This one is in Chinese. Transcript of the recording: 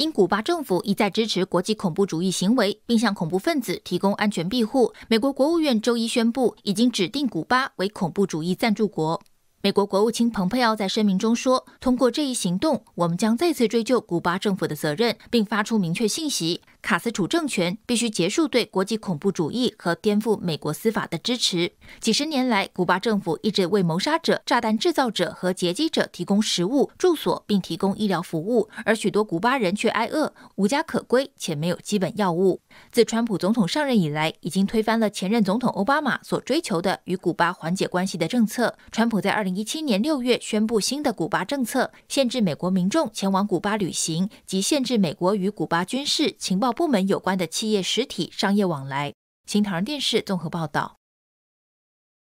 因古巴政府一再支持国际恐怖主义行为，并向恐怖分子提供安全庇护，美国国务院周一宣布，已经指定古巴为恐怖主义赞助国。美国国务卿蓬佩奥在声明中说：“通过这一行动，我们将再次追究古巴政府的责任，并发出明确信息：卡斯楚政权必须结束对国际恐怖主义和颠覆美国司法的支持。几十年来，古巴政府一直为谋杀者、炸弹制造者和劫机者提供食物、住所，并提供医疗服务，而许多古巴人却挨饿、无家可归，且没有基本药物。自川普总统上任以来，已经推翻了前任总统奥巴马所追求的与古巴缓解关系的政策。川普在二零。”一七年六月宣布新的古巴政策，限制美国民众前往古巴旅行，及限制美国与古巴军事、情报部门有关的企业实体商业往来。新唐人电视综合报道。